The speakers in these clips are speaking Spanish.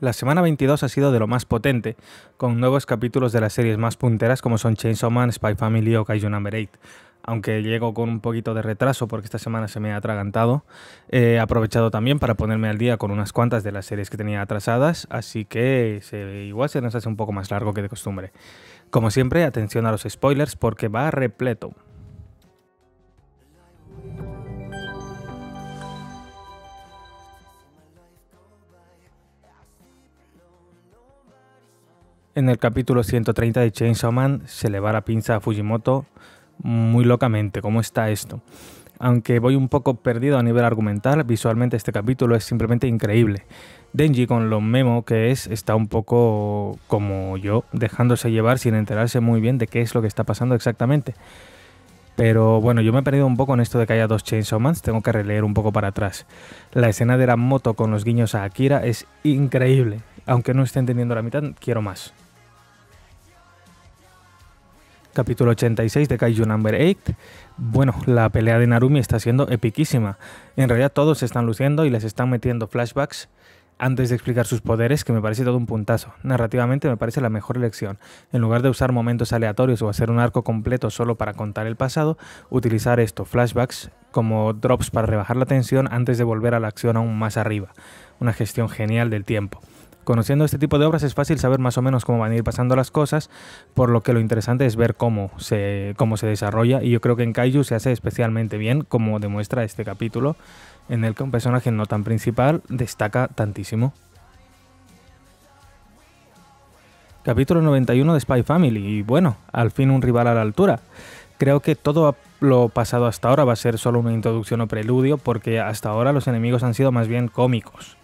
La semana 22 ha sido de lo más potente, con nuevos capítulos de las series más punteras como son Chainsaw Man, Spy Family o Kaiju Number 8. Aunque llego con un poquito de retraso porque esta semana se me ha atragantado, he aprovechado también para ponerme al día con unas cuantas de las series que tenía atrasadas, así que igual se nos hace un poco más largo que de costumbre. Como siempre, atención a los spoilers porque va repleto. En el capítulo 130 de Chainsaw Man se le va la pinza a Fujimoto muy locamente. ¿Cómo está esto? Aunque voy un poco perdido a nivel argumental, visualmente este capítulo es simplemente increíble. Denji, con lo memo que es, está un poco como yo, dejándose llevar sin enterarse muy bien de qué es lo que está pasando exactamente. Pero bueno, yo me he perdido un poco en esto de que haya dos Chainsaw Man, tengo que releer un poco para atrás. La escena de la moto con los guiños a Akira es increíble. Aunque no esté entendiendo la mitad, quiero más capítulo 86 de Kaiju Number 8. Bueno, la pelea de Narumi está siendo epiquísima. En realidad todos se están luciendo y les están metiendo flashbacks antes de explicar sus poderes, que me parece todo un puntazo. Narrativamente me parece la mejor elección. En lugar de usar momentos aleatorios o hacer un arco completo solo para contar el pasado, utilizar estos flashbacks como drops para rebajar la tensión antes de volver a la acción aún más arriba. Una gestión genial del tiempo. Conociendo este tipo de obras es fácil saber más o menos cómo van a ir pasando las cosas, por lo que lo interesante es ver cómo se, cómo se desarrolla y yo creo que en Kaiju se hace especialmente bien, como demuestra este capítulo, en el que un personaje no tan principal destaca tantísimo. Capítulo 91 de Spy Family y bueno, al fin un rival a la altura. Creo que todo lo pasado hasta ahora va a ser solo una introducción o preludio porque hasta ahora los enemigos han sido más bien cómicos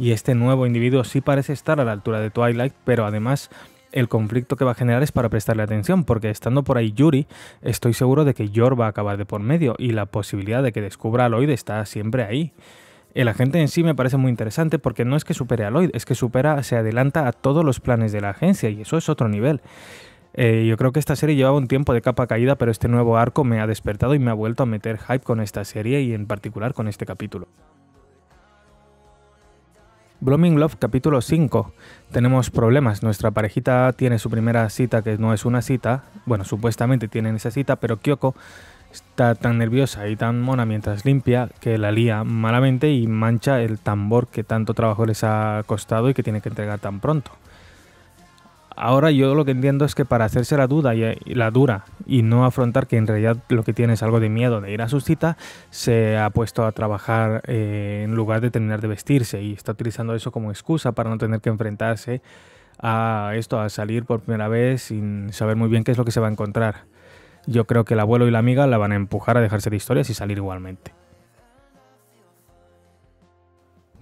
y este nuevo individuo sí parece estar a la altura de Twilight, pero además el conflicto que va a generar es para prestarle atención, porque estando por ahí Yuri, estoy seguro de que Yor va a acabar de por medio y la posibilidad de que descubra a Lloyd está siempre ahí. El agente en sí me parece muy interesante porque no es que supere a Lloyd, es que supera, se adelanta a todos los planes de la agencia y eso es otro nivel. Eh, yo creo que esta serie llevaba un tiempo de capa caída, pero este nuevo arco me ha despertado y me ha vuelto a meter hype con esta serie y en particular con este capítulo. Blooming Love capítulo 5. Tenemos problemas. Nuestra parejita tiene su primera cita que no es una cita. Bueno, supuestamente tienen esa cita, pero Kyoko está tan nerviosa y tan mona mientras limpia que la lía malamente y mancha el tambor que tanto trabajo les ha costado y que tiene que entregar tan pronto. Ahora yo lo que entiendo es que para hacerse la duda y, la dura y no afrontar que en realidad lo que tiene es algo de miedo de ir a su cita, se ha puesto a trabajar eh, en lugar de terminar de vestirse y está utilizando eso como excusa para no tener que enfrentarse a esto, a salir por primera vez sin saber muy bien qué es lo que se va a encontrar. Yo creo que el abuelo y la amiga la van a empujar a dejarse de historias y salir igualmente.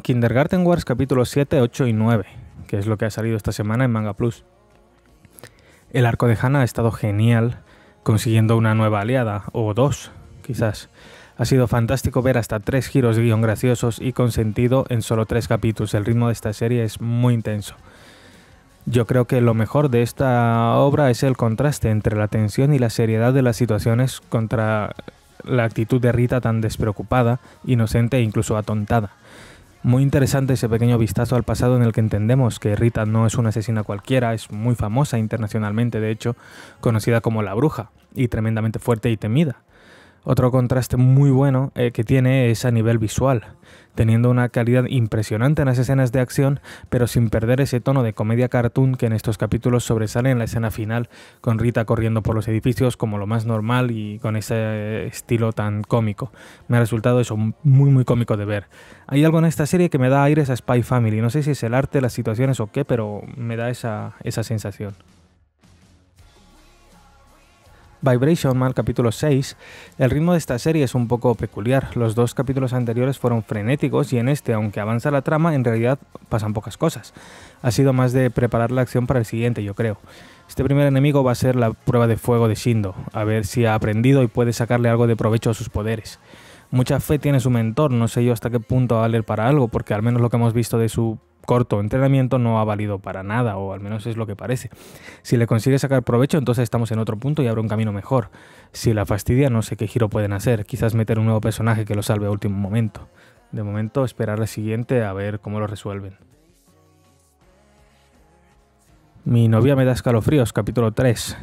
Kindergarten Wars capítulos 7, 8 y 9, que es lo que ha salido esta semana en Manga Plus. El arco de Hanna ha estado genial consiguiendo una nueva aliada, o dos, quizás. Ha sido fantástico ver hasta tres giros de guión graciosos y con sentido en solo tres capítulos. El ritmo de esta serie es muy intenso. Yo creo que lo mejor de esta obra es el contraste entre la tensión y la seriedad de las situaciones contra la actitud de Rita tan despreocupada, inocente e incluso atontada. Muy interesante ese pequeño vistazo al pasado en el que entendemos que Rita no es una asesina cualquiera, es muy famosa internacionalmente, de hecho, conocida como la bruja, y tremendamente fuerte y temida. Otro contraste muy bueno eh, que tiene es a nivel visual, teniendo una calidad impresionante en las escenas de acción, pero sin perder ese tono de comedia cartoon que en estos capítulos sobresale en la escena final, con Rita corriendo por los edificios como lo más normal y con ese estilo tan cómico. Me ha resultado eso muy muy cómico de ver. Hay algo en esta serie que me da aires a Spy Family, no sé si es el arte, las situaciones o qué, pero me da esa sensación. Vibration Mal capítulo 6, el ritmo de esta serie es un poco peculiar. Los dos capítulos anteriores fueron frenéticos y en este, aunque avanza la trama, en realidad pasan pocas cosas. Ha sido más de preparar la acción para el siguiente, yo creo. Este primer enemigo va a ser la prueba de fuego de Shindo, a ver si ha aprendido y puede sacarle algo de provecho a sus poderes. Mucha fe tiene su mentor, no sé yo hasta qué punto va a para algo, porque al menos lo que hemos visto de su corto entrenamiento no ha valido para nada, o al menos es lo que parece. Si le consigue sacar provecho, entonces estamos en otro punto y abre un camino mejor. Si la fastidia, no sé qué giro pueden hacer, quizás meter un nuevo personaje que lo salve a último momento. De momento, esperar al siguiente a ver cómo lo resuelven. Mi novia me da escalofríos, capítulo 3.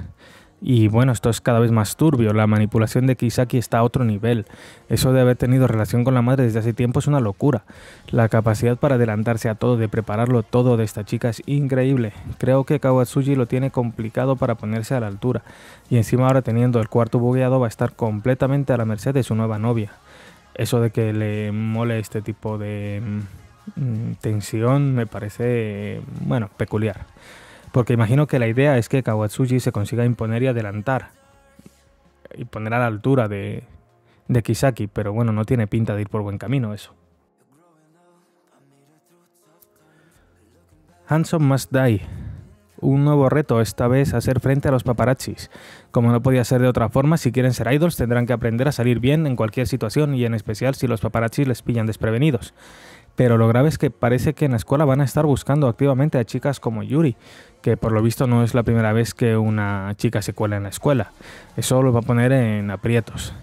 Y bueno, esto es cada vez más turbio. La manipulación de Kisaki está a otro nivel. Eso de haber tenido relación con la madre desde hace tiempo es una locura. La capacidad para adelantarse a todo, de prepararlo todo de esta chica es increíble. Creo que Kawatsuji lo tiene complicado para ponerse a la altura. Y encima ahora teniendo el cuarto bugueado va a estar completamente a la merced de su nueva novia. Eso de que le mole este tipo de mm, tensión me parece, bueno, peculiar. Porque imagino que la idea es que Kawatsuji se consiga imponer y adelantar. Y poner a la altura de, de Kisaki, pero bueno, no tiene pinta de ir por buen camino eso. Handsome Must Die. Un nuevo reto, esta vez hacer frente a los paparazzis. Como no podía ser de otra forma, si quieren ser idols tendrán que aprender a salir bien en cualquier situación y en especial si los paparazzis les pillan desprevenidos. Pero lo grave es que parece que en la escuela van a estar buscando activamente a chicas como Yuri, que por lo visto no es la primera vez que una chica se cuela en la escuela. Eso lo va a poner en aprietos.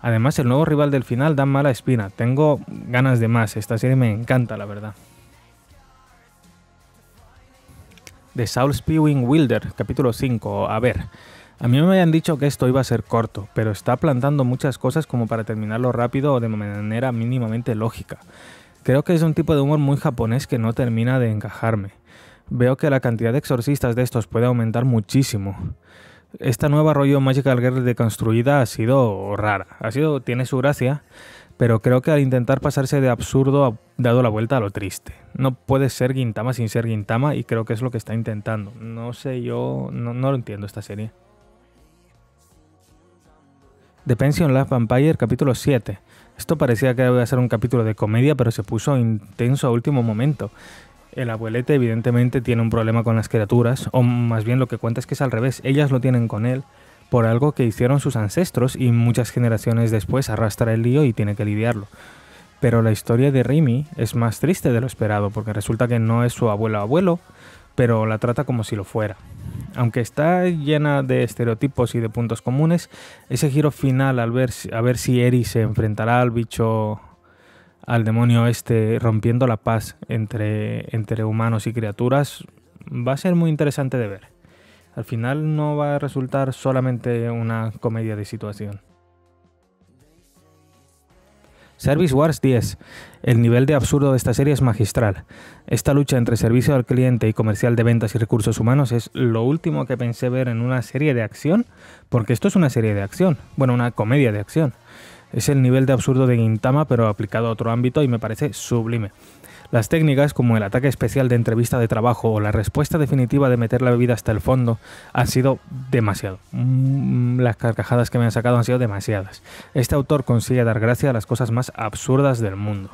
Además, el nuevo rival del final da mala espina. Tengo ganas de más. Esta serie me encanta, la verdad. De Saul Spewing Wilder, capítulo 5. A ver. A mí me habían dicho que esto iba a ser corto, pero está plantando muchas cosas como para terminarlo rápido o de manera mínimamente lógica. Creo que es un tipo de humor muy japonés que no termina de encajarme. Veo que la cantidad de exorcistas de estos puede aumentar muchísimo. Esta nueva rollo Magical Girl deconstruida ha sido rara. Ha sido, tiene su gracia, pero creo que al intentar pasarse de absurdo ha dado la vuelta a lo triste. No puede ser Gintama sin ser Gintama y creo que es lo que está intentando. No sé, yo no, lo entiendo esta serie. The Pension Love Vampire, capítulo 7. Esto parecía que iba a ser un capítulo de comedia, pero se puso intenso a último momento. El abuelete evidentemente tiene un problema con las criaturas, o más bien lo que cuenta es que es al revés, ellas lo tienen con él por algo que hicieron sus ancestros y muchas generaciones después arrastra el lío y tiene que lidiarlo. Pero la historia de Rimi es más triste de lo esperado, porque resulta que no es su abuelo abuelo, pero la trata como si lo fuera. Aunque está llena de estereotipos y de puntos comunes, ese giro final al ver, a ver si Eri se enfrentará al bicho, al demonio este, rompiendo la paz entre, entre humanos y criaturas, va a ser muy interesante de ver. Al final no va a resultar solamente una comedia de situación. Service Wars 10. El nivel de absurdo de esta serie es magistral. Esta lucha entre servicio al cliente y comercial de ventas y recursos humanos es lo último que pensé ver en una serie de acción, porque esto es una serie de acción, bueno, una comedia de acción. Es el nivel de absurdo de intama pero aplicado a otro ámbito y me parece sublime. Las técnicas como el ataque especial de entrevista de trabajo o la respuesta definitiva de meter la bebida hasta el fondo han sido demasiado. Mm, las carcajadas que me han sacado han sido demasiadas. Este autor consigue dar gracia a las cosas más absurdas del mundo.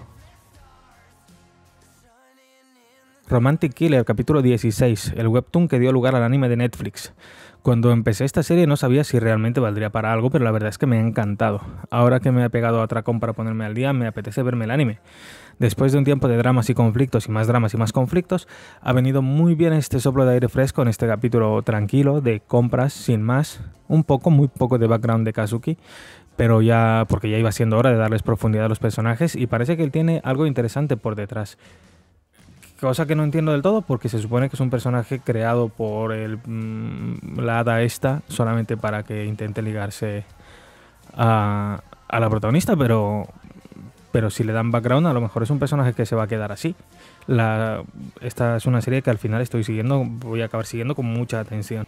Romantic Killer, capítulo 16, el webtoon que dio lugar al anime de Netflix. Cuando empecé esta serie no sabía si realmente valdría para algo, pero la verdad es que me ha encantado. Ahora que me he pegado a Atracón para ponerme al día, me apetece verme el anime. Después de un tiempo de dramas y conflictos y más dramas y más conflictos, ha venido muy bien este soplo de aire fresco en este capítulo tranquilo de compras sin más, un poco, muy poco de background de Kazuki, pero ya porque ya iba siendo hora de darles profundidad a los personajes y parece que él tiene algo interesante por detrás cosa que no entiendo del todo porque se supone que es un personaje creado por el, mm, la hada esta solamente para que intente ligarse a, la protagonista, pero, pero si le dan background a lo mejor es un personaje que se va a quedar así. esta es una serie que al final estoy siguiendo, voy a acabar siguiendo con mucha atención.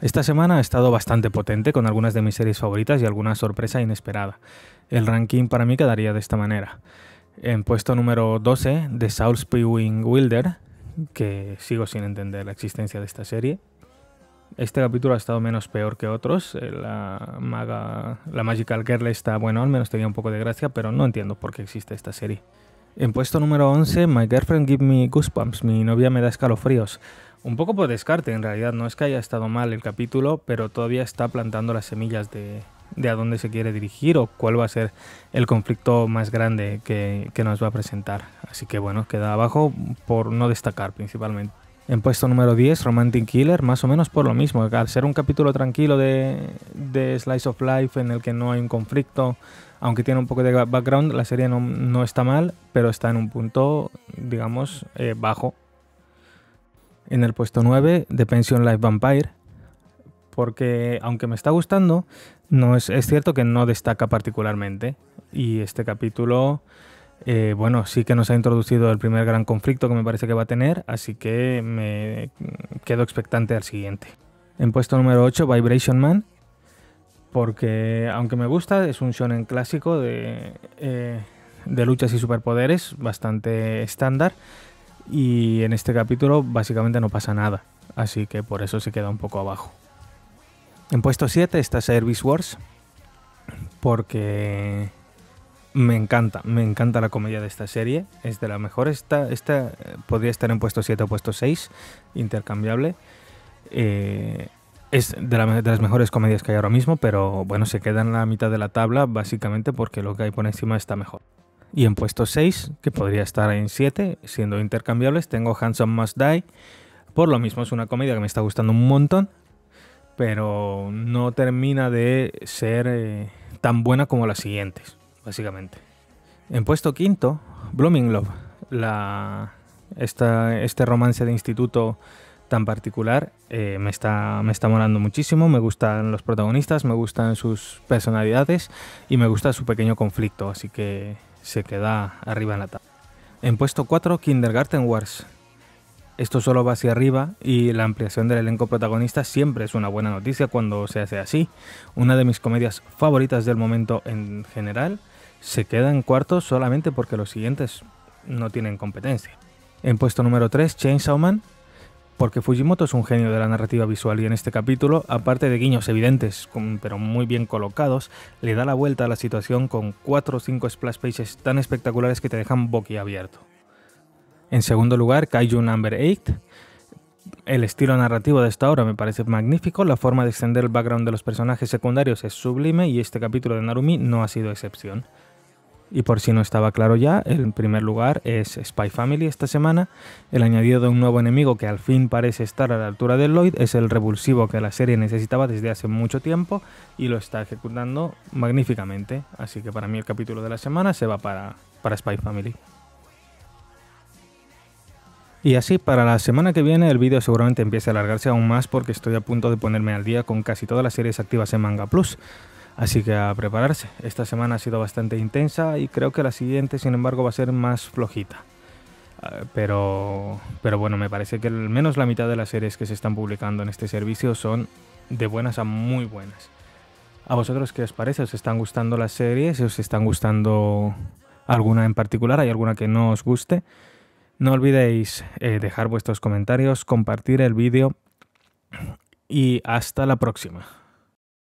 Esta semana ha estado bastante potente con algunas de mis series favoritas y alguna sorpresa inesperada. El ranking para mí quedaría de esta manera. En puesto número 12, The South Wilder, que sigo sin entender la existencia de esta serie. Este capítulo ha estado menos peor que otros. Eh, la maga, la Magical Girl está, bueno, al menos tenía un poco de gracia, pero no entiendo por qué existe esta serie. En puesto número 11, My Girlfriend Give Me Goosebumps, mi novia me da escalofríos. Un poco por descarte, en realidad, no es que haya estado mal el capítulo, pero todavía está plantando las semillas de, de a dónde se quiere dirigir o cuál va a ser el conflicto más grande que, nos va a presentar. Así que bueno, queda abajo por no destacar principalmente. En puesto número 10, Romantic Killer, más o menos por lo mismo. Al ser un capítulo tranquilo de, Slice of Life en el que no hay un conflicto, aunque tiene un poco de background, la serie no, está mal, pero está en un punto, digamos, eh, bajo. En el puesto 9, de Pension Life Vampire, porque aunque me está gustando, no, es, es cierto que no destaca particularmente. Y este capítulo, eh, bueno, sí que nos ha introducido el primer gran conflicto que me parece que va a tener, así que me quedo expectante al siguiente. En puesto número 8, Vibration Man, porque aunque me gusta, es un shonen clásico eh, de luchas y superpoderes, bastante estándar, y en este capítulo básicamente no pasa nada, así que por eso se queda un poco abajo. En puesto 7 está Service Wars, porque me encanta, me encanta la comedia de esta serie, es de la mejor. Esta, esta eh, podría estar en puesto 7 o puesto 6, intercambiable. Eh, es de, de, las mejores comedias que hay ahora mismo, pero bueno, se queda en la mitad de la tabla básicamente porque lo que hay por encima está mejor. Y en puesto 6, que podría estar en 7, siendo intercambiables, tengo Handsome Must Die. Por lo mismo es una comedia que me está gustando un montón, pero no termina de ser eh, tan buena como las siguientes, básicamente. En puesto quinto, Blooming Love, esta, este romance de instituto tan particular eh, me, está, me molando muchísimo, me gustan los protagonistas, me gustan sus personalidades y me gusta su pequeño conflicto, así que se queda arriba en la tabla. En puesto 4, Kindergarten Wars, esto solo va hacia arriba y la ampliación del elenco protagonista siempre es una buena noticia cuando se hace así. Una de mis comedias favoritas del momento en general se queda en cuarto solamente porque los siguientes no tienen competencia. En puesto número 3, Chainsaw Man, porque Fujimoto es un genio de la narrativa visual y en este capítulo, aparte de guiños evidentes, pero muy bien colocados, le da la vuelta a la situación con 4 o 5 splash pages tan espectaculares que te dejan boquiabierto. En segundo lugar, Kaiju Number 8. El estilo narrativo de esta obra me parece magnífico, la forma de extender el background de los personajes secundarios es sublime y este capítulo de Narumi no ha sido excepción. Y por si no estaba claro ya, el primer lugar es Spy Family esta semana. El añadido de un nuevo enemigo que al fin parece estar a la altura de Lloyd es el revulsivo que la serie necesitaba desde hace mucho tiempo y lo está ejecutando magníficamente. Así que para mí el capítulo de la semana se va para, para Spy Family. Y así, para la semana que viene el vídeo seguramente empiece a alargarse aún más porque estoy a punto de ponerme al día con casi todas las series activas en Manga Plus. Así que a prepararse. Esta semana ha sido bastante intensa y creo que la siguiente, sin embargo, va a ser más flojita. Ah, pero, pero bueno, me parece que al menos la mitad de las series que se están publicando en este servicio son de buenas a muy buenas. ¿A vosotros qué os parece? ¿Os están gustando las series? ¿Os están gustando alguna en particular? ¿Hay alguna que no os guste? No olvidéis eh, dejar vuestros comentarios, compartir el vídeo y hasta la próxima.